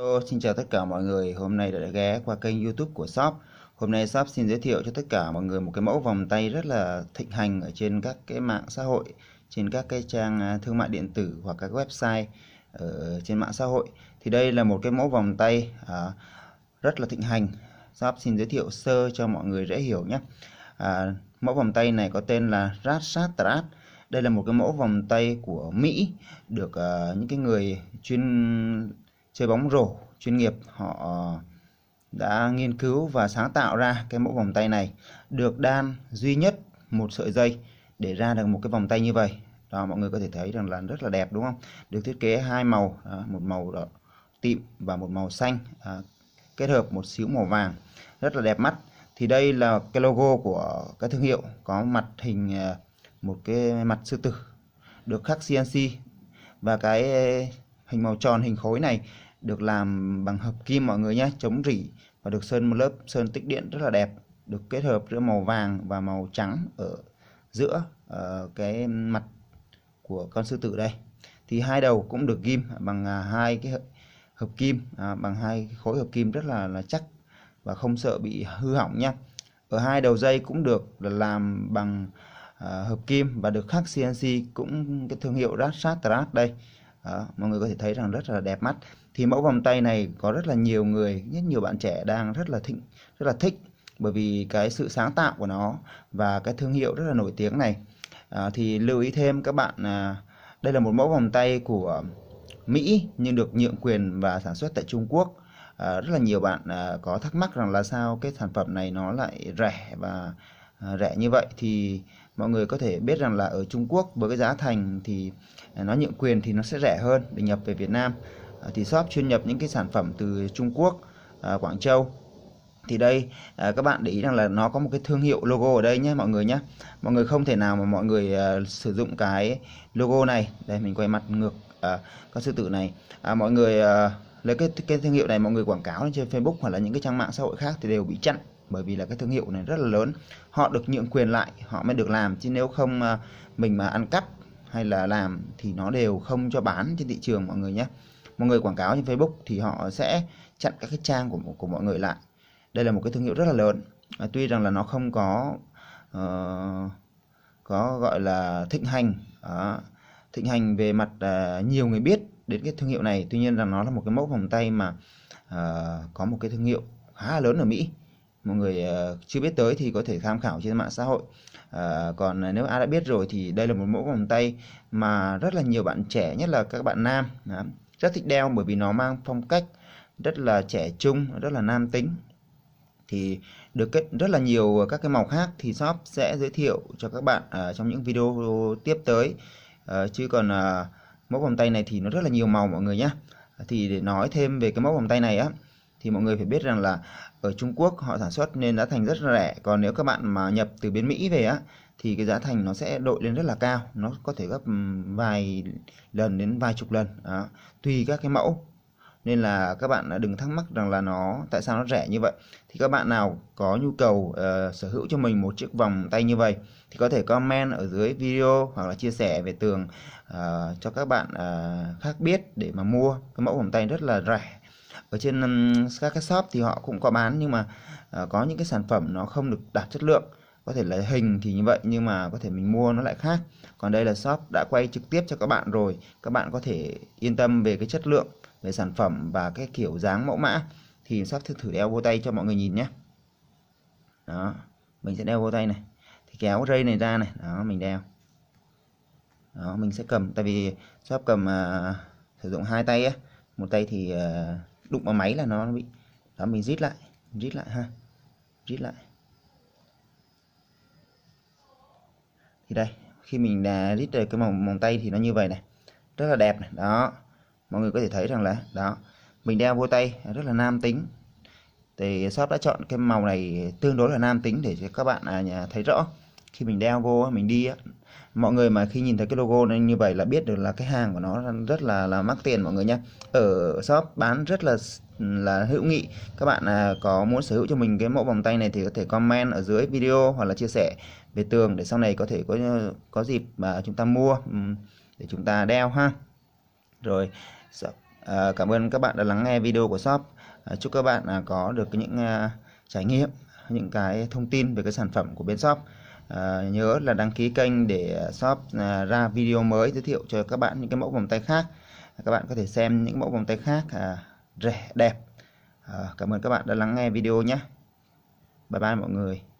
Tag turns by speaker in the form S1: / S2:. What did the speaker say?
S1: Hello, xin chào tất cả mọi người. Hôm nay đã, ghé qua kênh YouTube của shop. Hôm nay shop xin giới thiệu cho tất cả mọi người một cái mẫu vòng tay rất là thịnh hành ở trên các cái mạng xã hội, trên các cái trang à, thương mại điện tử hoặc các website ở trên mạng xã hội. Thì đây là một cái mẫu vòng tay à, rất là thịnh hành. Shop xin giới thiệu sơ cho mọi người dễ hiểu nhé. À, mẫu vòng tay này có tên là Ratsat Đây là một cái mẫu vòng tay của Mỹ được uh, những cái người chuyên chơi bóng rổ chuyên nghiệp họ ờ, đã nghiên cứu và sáng tạo ra cái mẫu vòng tay này được đan duy nhất một sợi dây để ra được một cái vòng tay như vậy đó mọi người có thể thấy rằng là rất là đẹp đúng không được thiết kế hai màu một màu đỏ, tím và một màu xanh à, kết hợp một xíu màu vàng rất là đẹp mắt thì đây là cái logo của cái thương hiệu có mặt hình à, một cái mặt sư tử được khắc CNC và cái hình màu tròn hình khối này được làm bằng hợp kim mọi người nhé chống rỉ và được sơn một lớp sơn tích điện rất là đẹp được kết hợp giữa màu vàng và màu trắng ở giữa ở ờ, cái mặt của con sư tử đây thì hai đầu cũng được ghim bằng à, hai cái hợp kim à, bằng hai khối hợp kim rất là là chắc và không sợ bị hư hỏng nhé ở hai đầu dây cũng được làm bằng à, hợp kim và được khắc CNC cũng cái thương hiệu Rasat Trat đây à, mọi người có thể thấy rằng rất là đẹp mắt thì mẫu vòng tay này có rất là nhiều người nhất nhiều bạn trẻ đang rất là thịnh rất là thích bởi vì cái sự sáng tạo của nó và cái thương hiệu rất là nổi tiếng này à, thì lưu ý thêm các bạn là đây là một mẫu vòng tay của Mỹ nhưng được nhượng quyền và sản xuất tại Trung Quốc à, rất là nhiều bạn à, có thắc mắc rằng là sao cái sản phẩm này nó lại rẻ và à, rẻ như vậy thì mọi người có thể biết rằng là ở Trung Quốc với cái giá thành thì à, nó nhượng quyền thì nó sẽ rẻ hơn để nhập về Việt Nam Ờ, thì shop chuyên nhập những cái sản phẩm từ Trung Quốc ờ, Quảng Châu thì đây ờ, các bạn để ý rằng là nó có một cái thương hiệu logo ở đây nhé mọi người nhé mọi người không thể nào mà mọi người sử dụng cái logo này đây mình quay mặt ngược các sư tử này à, mọi người lấy cái cái thương hiệu này mọi người quảng cáo trên Facebook hoặc là những cái trang mạng xã hội khác thì đều bị chặn bởi vì là cái thương hiệu này rất là lớn họ được nhượng quyền lại họ mới được làm chứ nếu không mình mà ăn cắp hay là làm thì nó đều không cho bán trên thị trường mọi người nhé mọi người quảng cáo trên Facebook thì họ sẽ chặn các cái trang của của mọi người lại đây là một cái thương hiệu rất là lớn à, tuy rằng là nó không có uh, có gọi là thịnh hành à, thịnh hành về mặt à, nhiều người biết đến cái thương hiệu này tuy nhiên là nó là một cái mẫu vòng tay mà à, có một cái thương hiệu khá là lớn ở Mỹ mọi người à, chưa biết tới thì có thể tham khảo trên mạng xã hội à, còn nếu ai đã biết rồi thì đây là một mẫu vòng tay mà rất là nhiều bạn trẻ nhất là các bạn nam rất thích đeo bởi vì nó mang phong cách rất là trẻ trung rất là nam tính thì được kết rất là nhiều các cái màu khác thì shop sẽ giới thiệu cho các bạn à, trong những video tiếp tới à, chứ còn à, mẫu vòng tay này thì nó rất là nhiều màu mọi người nhé thì để nói thêm về cái mẫu vòng tay này á thì mọi người phải biết rằng là ở Trung Quốc họ sản xuất nên đã thành rất rẻ còn nếu các bạn mà nhập từ bên Mỹ về á thì cái giá thành nó sẽ đội lên rất là cao nó có thể gấp vài lần đến vài chục lần đó. tùy các cái mẫu nên là các bạn đừng thắc mắc rằng là nó tại sao nó rẻ như vậy thì các bạn nào có nhu cầu uh, sở hữu cho mình một chiếc vòng tay như vậy thì có thể comment ở dưới video hoặc là chia sẻ về tường uh, cho các bạn uh, khác biết để mà mua cái mẫu vòng tay rất là rẻ ở trên um, các cái shop thì họ cũng có bán nhưng mà uh, có những cái sản phẩm nó không được đạt chất lượng có thể là hình thì như vậy nhưng mà có thể mình mua nó lại khác còn đây là shop đã quay trực tiếp cho các bạn rồi các bạn có thể yên tâm về cái chất lượng về sản phẩm và cái kiểu dáng mẫu mã thì shop thử thử đeo vô tay cho mọi người nhìn nhé đó mình sẽ đeo vô tay này thì kéo dây này ra này đó mình đeo đó mình sẽ cầm tại vì shop cầm uh, sử dụng hai tay á một tay thì uh, đụng vào máy là nó bị đó mình rít lại rít lại ha rít lại thì đây khi mình đã rít được cái mỏng mỏng tay thì nó như vậy này rất là đẹp này đó mọi người có thể thấy rằng là đó mình đeo vô tay rất là nam tính thì shop đã chọn cái màu này tương đối là nam tính để cho các bạn à, thấy rõ khi mình đeo vô mình đi á mọi người mà khi nhìn thấy cái logo này như vậy là biết được là cái hàng của nó rất là là mắc tiền mọi người nhé ở shop bán rất là là hữu nghị các bạn à, có muốn sở hữu cho mình cái mẫu vòng tay này thì có thể comment ở dưới video hoặc là chia sẻ về tường để sau này có thể có ờ, có dịp mà chúng ta mua ừ, để chúng ta đeo ha rồi à, cảm ơn các bạn đã lắng nghe video của shop à, chúc các bạn có được những trải nghiệm những cái thông tin về cái sản phẩm của bên shop à, nhớ là đăng ký kênh để ờ, shop à, ra video mới giới thiệu cho các bạn những cái mẫu vòng tay khác các bạn có thể xem những mẫu vòng tay khác à, rẻ đẹp à, cảm ơn các bạn đã lắng nghe video nhé bye bye mọi người